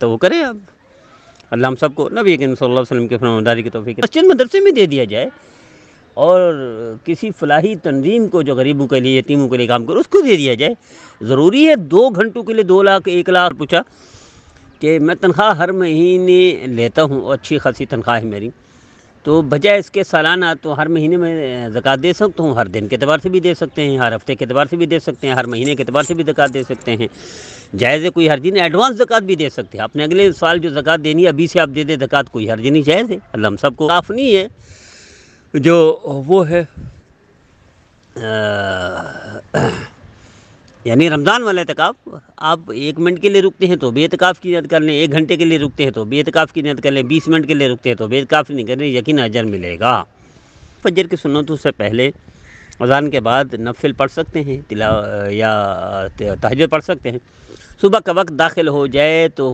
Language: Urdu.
تو وہ کرے آپ اللہ ہم سب کو نبی صلی اللہ علیہ وسلم کے فنداری کی توفیق مسجد مدرسے میں دے دیا جائے اور کسی فلاحی تنظیم کو جو غریبوں کے لیے یتیموں کے لیے کام کرے اس کو دے دیا جائے ضروری ہے دو گھنٹوں کے لیے دو لاکھ ایک لاکھ پوچھا کہ میں تنخواہ ہر مہینے لیتا ہوں اچھی خاصی تنخواہ ہے میری تو بجائے اس کے سالانہ تو ہر مہینے میں زکوٰۃ دے سکتا ہوں ہر دن کے اعتبار سے بھی دے سکتے ہیں ہر ہفتے کے اعتبار سے بھی دے سکتے ہیں ہر مہینے کے اعتبار سے بھی زکوٰۃ دے سکتے ہیں جائز ہے کوئی حرج نہیں ایڈوانس زکوات بھی دے سکتے آپ نے اگلے سال جو زکات دینی ہے ابھی سے آپ دے دیں دکات کوئی حرج نہیں جائز ہے اللہ ہم سب کو معاف نہیں ہے جو وہ ہے یعنی رمضان والا اعتکاف آپ ایک منٹ کے لیے رکتے ہیں تو بے اعتکاف کی نیت کر لیں ایک گھنٹے کے لیے رکتے ہیں تو بے اعتکاف کی نیت کر لیں بیس منٹ کے لیے رکتے ہیں تو بے اعتکاف نہیں کر یقین اجر ملے گا فجر کی سنتوں سے پہلے اذان کے بعد نفل پڑھ سکتے ہیں طلا یا تہجد پڑھ سکتے ہیں صبح کا وقت داخل ہو جائے تو